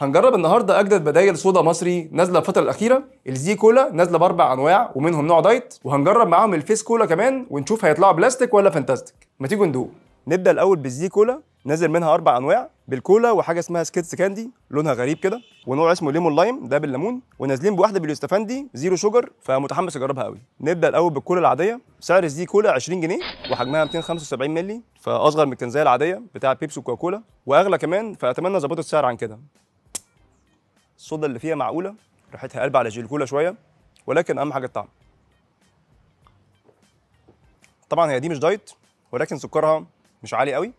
هنجرب النهارده اجدد بدايل صودا مصري نازله الفتره الاخيره الزي كولا نازله باربع انواع ومنهم نوع دايت وهنجرب معاهم الفيس كولا كمان ونشوف هيطلعوا بلاستيك ولا فانتاستيك ما تيجوا ندوق نبدا الاول بالزي كولا نازل منها اربع انواع بالكولا وحاجه اسمها سكيتس كاندي لونها غريب كده ونوع اسمه ليمون لايم ده بالليمون ونازلين بواحده باليوستفاندي زيرو شوجر فمتحمس اجربها قوي نبدا الاول بالكولا العاديه سعر الزي كولا 20 جنيه وحجمها 275 مللي فاصغر من الكنزايه العاديه بتاع بيبسي وكوكولا واغلى كمان فاتمنى ظبطوا السعر عن كده الصودا اللي فيها معقوله ريحتها قلب على كولا شويه ولكن اهم حاجه الطعم طبعا هي دي مش دايت ولكن سكرها مش عالي قوي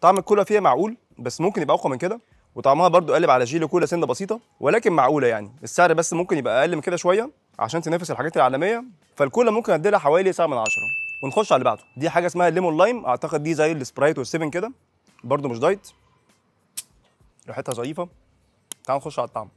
طعم الكولا فيها معقول بس ممكن يبقى اقوى من كده وطعمها برضو قلب على جيلو كولا سنه بسيطه ولكن معقوله يعني السعر بس ممكن يبقى اقل من كده شويه عشان تنافس الحاجات العالميه فالكولا ممكن اديلها حوالي 9 من 10 ونخش على اللي بعده دي حاجه اسمها الليمون لايم اعتقد دي زي السبرايت والسيفن كده برضو مش دايت ريحتها ظريفه تعالوا نخش على الطعم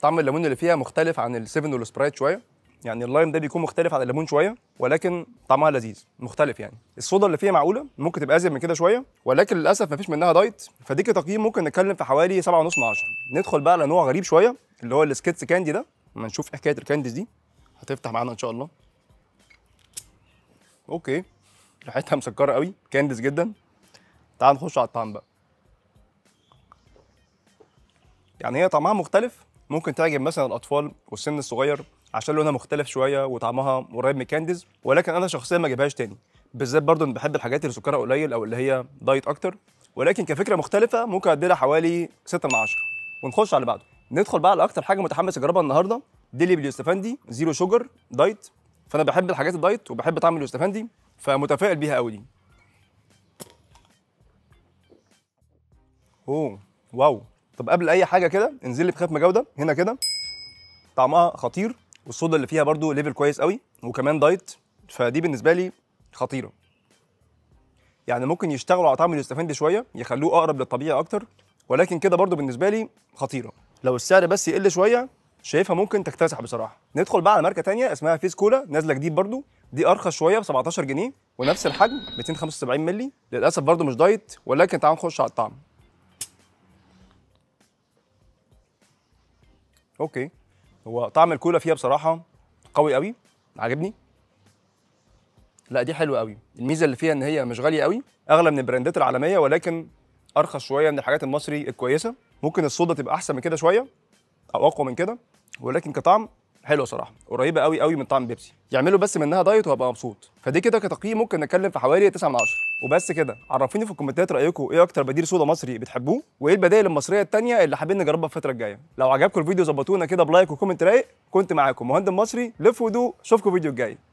طعم الليمون اللي فيها مختلف عن السيفن والسبرايت شويه يعني اللايم ده بيكون مختلف عن الليمون شويه ولكن طعمها لذيذ مختلف يعني الصودا اللي فيها معقوله ممكن تبقى ازيد من كده شويه ولكن للاسف مفيش منها دايت فدي كتقييم ممكن نتكلم في حوالي 7.5 من 10 ندخل بقى على نوع غريب شويه اللي هو السكيتس كاندي ده اما نشوف حكايه الكانديز دي هتفتح معانا ان شاء الله اوكي ريحتها مسكره قوي كانديز جدا تعال نخش على الطعم بقى يعني هي طعمها مختلف ممكن تعجب مثلا الاطفال والسن الصغير عشان لونها مختلف شويه وطعمها قريب من كانديز ولكن انا شخصيا ما اجيبهاش تاني بالذات برضو ان بحب الحاجات اللي سكرها قليل او اللي هي دايت اكتر ولكن كفكره مختلفه ممكن اديلها حوالي 6 من 10 ونخش على اللي بعده ندخل بقى على اكتر حاجه متحمس اجربها النهارده ديلي باليوستفندي زيرو شوجر دايت فانا بحب الحاجات الدايت وبحب طعم اليوستفندي فمتفائل بيها قوي دي اوه واو طب قبل اي حاجه كده انزل لي بخيط جوده هنا كده طعمها خطير والصودا اللي فيها برده ليفل كويس قوي وكمان دايت فدي بالنسبه لي خطيره يعني ممكن يشتغلوا على طعم الاستفندي شويه يخلوه اقرب للطبيعي اكتر ولكن كده برده بالنسبه لي خطيره لو السعر بس يقل شويه شايفها ممكن تكتسح بصراحه ندخل بقى على ماركه ثانيه اسمها فيس كولا نازله جديد برده دي ارخص شويه ب 17 جنيه ونفس الحجم 275 مللي للاسف برده مش دايت ولكن تعالوا نخش على الطعم اوكي هو طعم الكولا فيها بصراحه قوي قوي عاجبني لا دي حلوه قوي الميزه اللي فيها ان هي مش غاليه قوي اغلى من البراندات العالميه ولكن ارخص شويه من الحاجات المصري الكويسه ممكن الصودا تبقى احسن من كده شويه او اقوى من كده ولكن كطعم حلوه صراحه قريبه قوي قوي من طعم بيبسي يعملوا بس منها دايت وهبقى مبسوط فدي كده كتقييم ممكن نتكلم في حوالي 9 من 10 وبس كده عرفوني في الكومنتات رايكم ايه اكتر بديل صودا مصري بتحبوه وايه البدائل المصريه الثانيه اللي حابين نجربها الفتره الجايه لو عجبكم الفيديو ظبطونا كده بلايك وكومنت رايق كنت معاكم مهندم مصري لف ودوق اشوفكم الفيديو الجاي